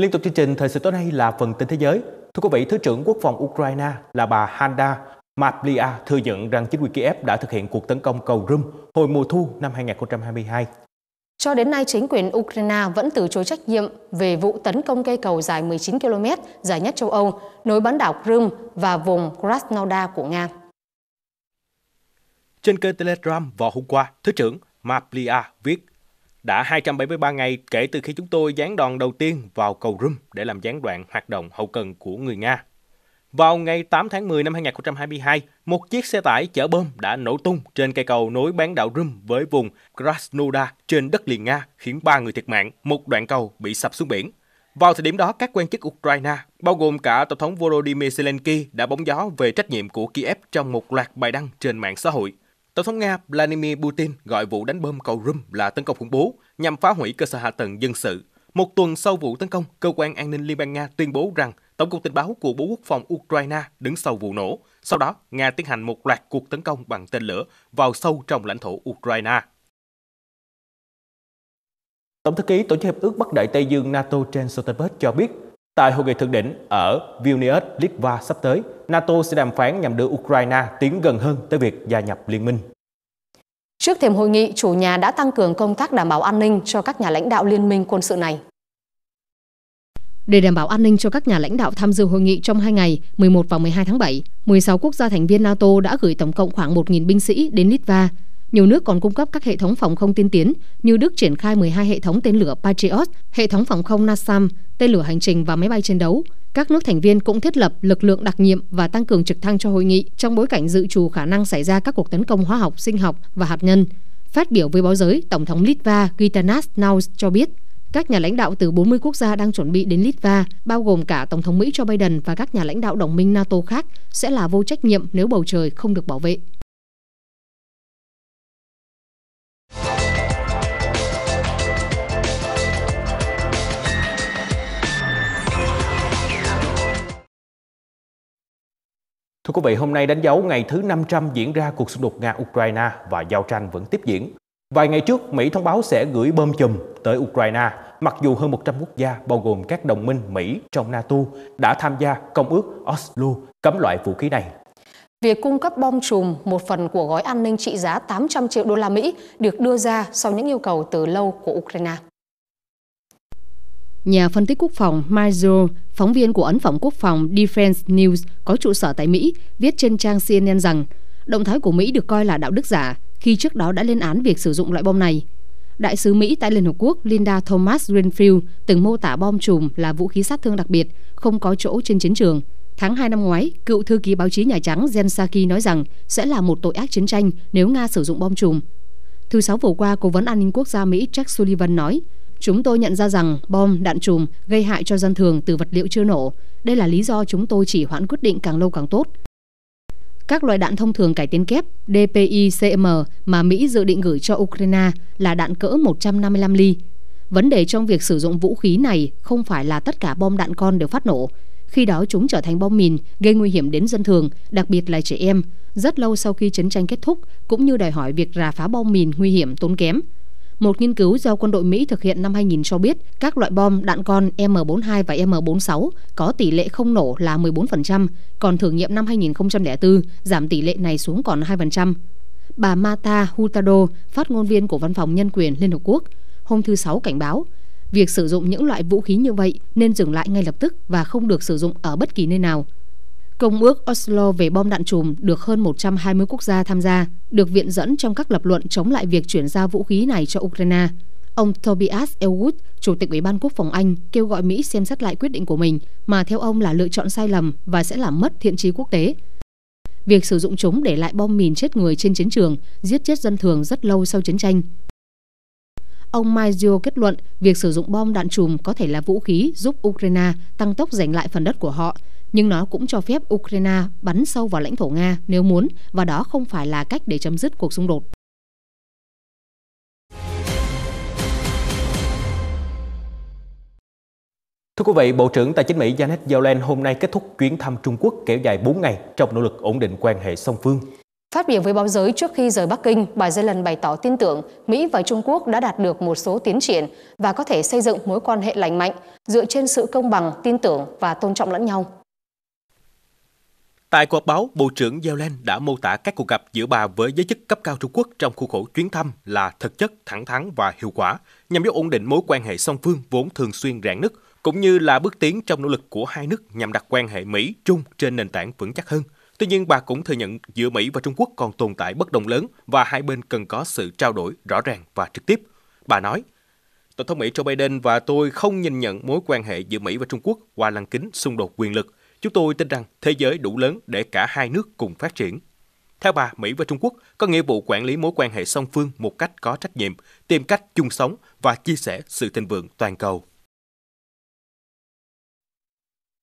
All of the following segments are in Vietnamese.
Liên tục chương trình thời sự tối nay là phần tin thế giới. Thưa quý vị, Thứ trưởng Quốc phòng Ukraine là bà Handa Mavlia thừa nhận rằng chính quyền Kiev đã thực hiện cuộc tấn công cầu Rum hồi mùa thu năm 2022. Cho đến nay, chính quyền Ukraine vẫn từ chối trách nhiệm về vụ tấn công cây cầu dài 19 km, dài nhất châu Âu, nối bán đảo Crimea và vùng Krasnodar của Nga. Trên kênh Telegram vào hôm qua, Thứ trưởng Mavlia viết đã 273 ngày kể từ khi chúng tôi gián đòn đầu tiên vào cầu Rum để làm gián đoạn hoạt động hậu cần của người Nga. Vào ngày 8 tháng 10 năm 2022, một chiếc xe tải chở bom đã nổ tung trên cây cầu nối bán đảo Rum với vùng Krasnodar trên đất liền Nga, khiến 3 người thiệt mạng, một đoạn cầu bị sập xuống biển. Vào thời điểm đó, các quan chức Ukraine, bao gồm cả Tổng thống Volodymyr Zelensky, đã bóng gió về trách nhiệm của Kiev trong một loạt bài đăng trên mạng xã hội – Tổng thống Nga Vladimir Putin gọi vụ đánh bom cầu Rum là tấn công khủng bố nhằm phá hủy cơ sở hạ tầng dân sự. Một tuần sau vụ tấn công, cơ quan an ninh Liên bang Nga tuyên bố rằng Tổng cục tình báo của Bộ Quốc phòng Ukraine đứng sau vụ nổ. Sau đó, Nga tiến hành một loạt cuộc tấn công bằng tên lửa vào sâu trong lãnh thổ Ukraine. Tổng thư ký Tổ chức Hiệp ước Bắc Đại Tây Dương NATO Jens Stoltenberg cho biết Tại hội nghị thượng đỉnh ở Vilnius, Litva sắp tới, NATO sẽ đàm phán nhằm đưa Ukraine tiến gần hơn tới việc gia nhập liên minh. Trước thềm hội nghị, chủ nhà đã tăng cường công tác đảm bảo an ninh cho các nhà lãnh đạo liên minh quân sự này. Để đảm bảo an ninh cho các nhà lãnh đạo tham dự hội nghị trong 2 ngày, 11 và 12 tháng 7, 16 quốc gia thành viên NATO đã gửi tổng cộng khoảng 1.000 binh sĩ đến Litva. Nhiều nước còn cung cấp các hệ thống phòng không tiên tiến như Đức triển khai 12 hệ thống tên lửa Patriot, hệ thống phòng không NASAM, tên lửa hành trình và máy bay chiến đấu. Các nước thành viên cũng thiết lập lực lượng đặc nhiệm và tăng cường trực thăng cho hội nghị trong bối cảnh dự trù khả năng xảy ra các cuộc tấn công hóa học, sinh học và hạt nhân. Phát biểu với báo giới, Tổng thống Litva Gitanas Naus cho biết các nhà lãnh đạo từ 40 quốc gia đang chuẩn bị đến Litva, bao gồm cả Tổng thống Mỹ Joe Biden và các nhà lãnh đạo đồng minh NATO khác, sẽ là vô trách nhiệm nếu bầu trời không được bảo vệ. Thưa quý vị, hôm nay đánh dấu ngày thứ 500 diễn ra cuộc xung đột Nga-Ukraine và giao tranh vẫn tiếp diễn. Vài ngày trước, Mỹ thông báo sẽ gửi bơm chùm tới Ukraine, mặc dù hơn 100 quốc gia bao gồm các đồng minh Mỹ trong NATO đã tham gia Công ước Oslo cấm loại vũ khí này. Việc cung cấp bom chùm, một phần của gói an ninh trị giá 800 triệu đô la Mỹ, được đưa ra sau những yêu cầu từ lâu của Ukraine nhà phân tích quốc phòng Majo, phóng viên của ấn phẩm quốc phòng Defense News có trụ sở tại Mỹ, viết trên trang CNN rằng động thái của Mỹ được coi là đạo đức giả khi trước đó đã lên án việc sử dụng loại bom này. Đại sứ Mỹ tại Liên Hợp Quốc Linda Thomas Greenfield từng mô tả bom chùm là vũ khí sát thương đặc biệt, không có chỗ trên chiến trường. Tháng 2 năm ngoái, cựu thư ký báo chí Nhà Trắng Jen Psaki nói rằng sẽ là một tội ác chiến tranh nếu Nga sử dụng bom chùm. Thứ sáu vừa qua, Cố vấn An ninh Quốc gia Mỹ Jack Sullivan nói Chúng tôi nhận ra rằng bom, đạn trùm gây hại cho dân thường từ vật liệu chưa nổ. Đây là lý do chúng tôi chỉ hoãn quyết định càng lâu càng tốt. Các loại đạn thông thường cải tiến kép DPI-CM mà Mỹ dự định gửi cho Ukraine là đạn cỡ 155 ly. Vấn đề trong việc sử dụng vũ khí này không phải là tất cả bom đạn con đều phát nổ. Khi đó chúng trở thành bom mìn, gây nguy hiểm đến dân thường, đặc biệt là trẻ em. Rất lâu sau khi chiến tranh kết thúc, cũng như đòi hỏi việc rà phá bom mìn nguy hiểm tốn kém – một nghiên cứu do quân đội Mỹ thực hiện năm 2000 cho biết các loại bom đạn con M42 và M46 có tỷ lệ không nổ là 14%, còn thử nghiệm năm 2004 giảm tỷ lệ này xuống còn 2%. Bà Mata Hurtado, phát ngôn viên của Văn phòng Nhân quyền Liên Hợp Quốc, hôm thứ Sáu cảnh báo việc sử dụng những loại vũ khí như vậy nên dừng lại ngay lập tức và không được sử dụng ở bất kỳ nơi nào. Công ước Oslo về bom đạn chùm được hơn 120 quốc gia tham gia, được viện dẫn trong các lập luận chống lại việc chuyển giao vũ khí này cho Ukraine. Ông Tobias Elwood, Chủ tịch Ủy ban Quốc phòng Anh, kêu gọi Mỹ xem xét lại quyết định của mình, mà theo ông là lựa chọn sai lầm và sẽ làm mất thiện trí quốc tế. Việc sử dụng chúng để lại bom mìn chết người trên chiến trường, giết chết dân thường rất lâu sau chiến tranh. Ông Maizio kết luận việc sử dụng bom đạn chùm có thể là vũ khí giúp Ukraine tăng tốc giành lại phần đất của họ, nhưng nó cũng cho phép Ukraine bắn sâu vào lãnh thổ Nga nếu muốn và đó không phải là cách để chấm dứt cuộc xung đột. Thưa quý vị, Bộ trưởng Tài chính Mỹ Janet Yellen hôm nay kết thúc chuyến thăm Trung Quốc kéo dài 4 ngày trong nỗ lực ổn định quan hệ song phương. Phát biểu với báo giới trước khi rời Bắc Kinh, bà Yellen bày tỏ tin tưởng Mỹ và Trung Quốc đã đạt được một số tiến triển và có thể xây dựng mối quan hệ lành mạnh dựa trên sự công bằng, tin tưởng và tôn trọng lẫn nhau. Tại cuộc báo, Bộ trưởng Yellen đã mô tả các cuộc gặp giữa bà với giới chức cấp cao Trung Quốc trong khuôn khổ chuyến thăm là thực chất, thẳng thắn và hiệu quả, nhằm giúp ổn định mối quan hệ song phương vốn thường xuyên rạn nứt, cũng như là bước tiến trong nỗ lực của hai nước nhằm đặt quan hệ Mỹ-Trung trên nền tảng vững chắc hơn. Tuy nhiên, bà cũng thừa nhận giữa Mỹ và Trung Quốc còn tồn tại bất đồng lớn và hai bên cần có sự trao đổi rõ ràng và trực tiếp. Bà nói, Tổng thống Mỹ Joe Biden và tôi không nhìn nhận mối quan hệ giữa Mỹ và Trung Quốc qua lăng kính xung đột quyền lực – Chúng tôi tin rằng thế giới đủ lớn để cả hai nước cùng phát triển. Theo bà, Mỹ và Trung Quốc có nghĩa vụ quản lý mối quan hệ song phương một cách có trách nhiệm, tìm cách chung sống và chia sẻ sự thịnh vượng toàn cầu.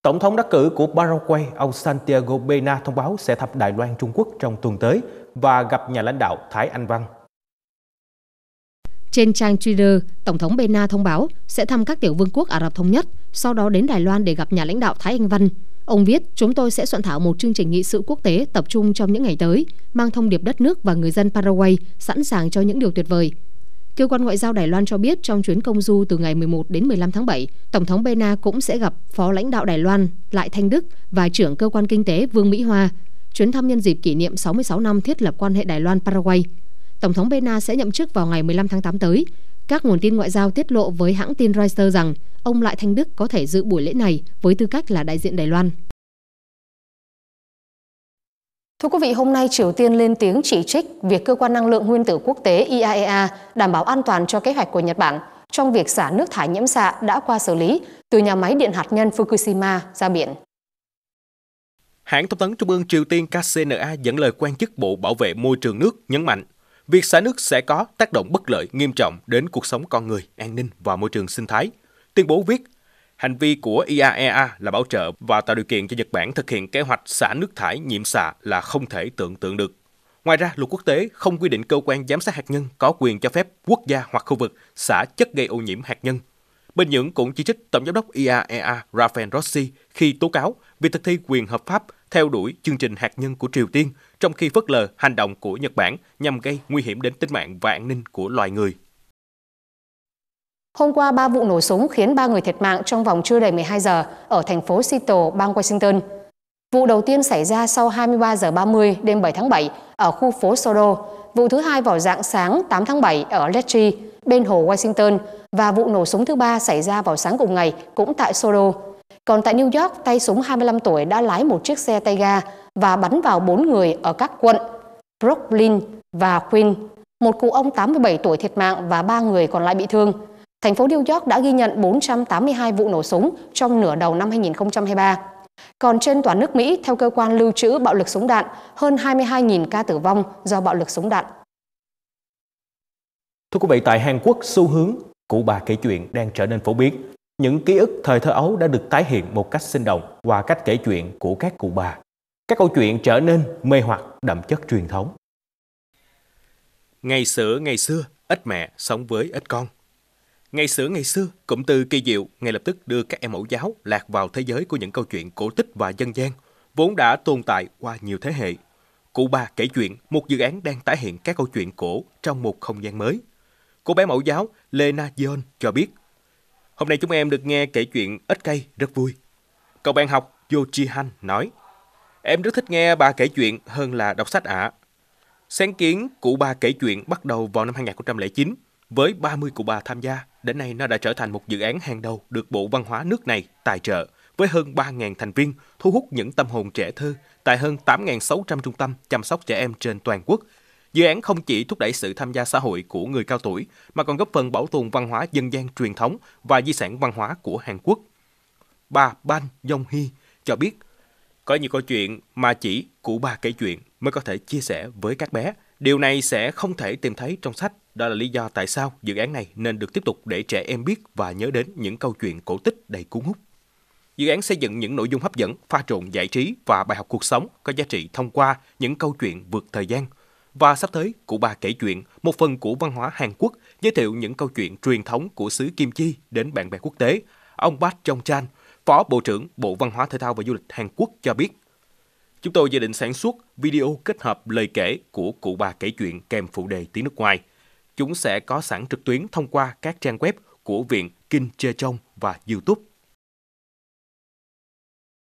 Tổng thống đắc cử của Paraguay, ông Santiago Pena thông báo sẽ thăm Đài Loan Trung Quốc trong tuần tới và gặp nhà lãnh đạo Thái Anh Văn. Trên trang Twitter, Tổng thống Pena thông báo sẽ thăm các tiểu vương quốc Ả Rập Thống Nhất, sau đó đến Đài Loan để gặp nhà lãnh đạo Thái Anh Văn. Ông viết, chúng tôi sẽ soạn thảo một chương trình nghị sự quốc tế tập trung trong những ngày tới, mang thông điệp đất nước và người dân Paraguay sẵn sàng cho những điều tuyệt vời. Cơ quan ngoại giao Đài Loan cho biết trong chuyến công du từ ngày 11 đến 15 tháng 7, Tổng thống Bena cũng sẽ gặp Phó lãnh đạo Đài Loan Lại Thanh Đức và trưởng cơ quan kinh tế Vương Mỹ Hoa, chuyến thăm nhân dịp kỷ niệm 66 năm thiết lập quan hệ Đài Loan-Paraguay. Tổng thống Bena sẽ nhậm chức vào ngày 15 tháng 8 tới các nguồn tin ngoại giao tiết lộ với hãng tin Reuters rằng ông Lại Thanh Đức có thể dự buổi lễ này với tư cách là đại diện Đài Loan. Thưa quý vị, hôm nay Triều Tiên lên tiếng chỉ trích việc cơ quan năng lượng nguyên tử quốc tế IAEA e đảm bảo an toàn cho kế hoạch của Nhật Bản trong việc xả nước thải nhiễm xạ đã qua xử lý từ nhà máy điện hạt nhân Fukushima ra biển. Hãng thông tấn Trung ương Triều Tiên KCNA dẫn lời quan chức Bộ Bảo vệ Môi trường nước nhấn mạnh việc xả nước sẽ có tác động bất lợi nghiêm trọng đến cuộc sống con người, an ninh và môi trường sinh thái. Tuyên bố viết, hành vi của IAEA e là bảo trợ và tạo điều kiện cho Nhật Bản thực hiện kế hoạch xả nước thải nhiễm xạ là không thể tưởng tượng được. Ngoài ra, luật quốc tế không quy định cơ quan giám sát hạt nhân có quyền cho phép quốc gia hoặc khu vực xả chất gây ô nhiễm hạt nhân. Bình Nhưỡng cũng chỉ trích Tổng giám đốc IAEA e Rafael Rossi khi tố cáo việc thực thi quyền hợp pháp theo đuổi chương trình hạt nhân của Triều Tiên, trong khi phớt lờ hành động của Nhật Bản nhằm gây nguy hiểm đến tính mạng và an ninh của loài người. Hôm qua, ba vụ nổ súng khiến ba người thiệt mạng trong vòng chưa đầy 12 giờ ở thành phố Seattle, bang Washington. Vụ đầu tiên xảy ra sau 23 giờ 30 đêm 7 tháng 7 ở khu phố Sodo, vụ thứ hai vào dạng sáng 8 tháng 7 ở Letchi, bên hồ Washington và vụ nổ súng thứ ba xảy ra vào sáng cùng ngày cũng tại Sodo, còn tại New York, tay súng 25 tuổi đã lái một chiếc xe tay ga và bắn vào bốn người ở các quận Brooklyn và Queens. Một cụ ông 87 tuổi thiệt mạng và ba người còn lại bị thương. Thành phố New York đã ghi nhận 482 vụ nổ súng trong nửa đầu năm 2023. Còn trên toàn nước Mỹ, theo cơ quan lưu trữ bạo lực súng đạn, hơn 22.000 ca tử vong do bạo lực súng đạn. Thưa quý vị, tại Hàn Quốc, xu hướng cụ bà kể chuyện đang trở nên phổ biến. Những ký ức thời thơ ấu đã được tái hiện một cách sinh động qua cách kể chuyện của các cụ bà. Các câu chuyện trở nên mê hoặc đậm chất truyền thống. Ngày xưa ngày xưa, ít mẹ sống với ít con. Ngày xưa ngày xưa, cụm từ kỳ diệu ngay lập tức đưa các em mẫu giáo lạc vào thế giới của những câu chuyện cổ tích và dân gian, vốn đã tồn tại qua nhiều thế hệ. Cụ bà kể chuyện, một dự án đang tái hiện các câu chuyện cổ trong một không gian mới. Cô bé mẫu giáo Lena Dion cho biết Hôm nay chúng em được nghe kể chuyện ít cây rất vui. Cậu bạn học Yo Chi Han nói, Em rất thích nghe bà kể chuyện hơn là đọc sách ạ. À. Sáng kiến cụ bà kể chuyện bắt đầu vào năm 2009 với 30 cụ bà tham gia. Đến nay nó đã trở thành một dự án hàng đầu được Bộ Văn hóa nước này tài trợ với hơn 3.000 thành viên, thu hút những tâm hồn trẻ thơ tại hơn 8.600 trung tâm chăm sóc trẻ em trên toàn quốc Dự án không chỉ thúc đẩy sự tham gia xã hội của người cao tuổi, mà còn góp phần bảo tồn văn hóa dân gian truyền thống và di sản văn hóa của Hàn Quốc. Bà Ban yong Hee cho biết, có nhiều câu chuyện mà chỉ cụ bà kể chuyện mới có thể chia sẻ với các bé. Điều này sẽ không thể tìm thấy trong sách. Đó là lý do tại sao dự án này nên được tiếp tục để trẻ em biết và nhớ đến những câu chuyện cổ tích đầy cuốn hút. Dự án xây dựng những nội dung hấp dẫn, pha trộn giải trí và bài học cuộc sống có giá trị thông qua những câu chuyện vượt thời gian – và sắp tới, cụ bà kể chuyện, một phần của văn hóa Hàn Quốc, giới thiệu những câu chuyện truyền thống của xứ Kim Chi đến bạn bè quốc tế. Ông Park Jong Chan, Phó Bộ trưởng Bộ Văn hóa Thể thao và Du lịch Hàn Quốc cho biết, Chúng tôi dự định sản xuất video kết hợp lời kể của cụ bà kể chuyện kèm phụ đề tiếng nước ngoài. Chúng sẽ có sẵn trực tuyến thông qua các trang web của Viện Kinh Chê Trong và YouTube.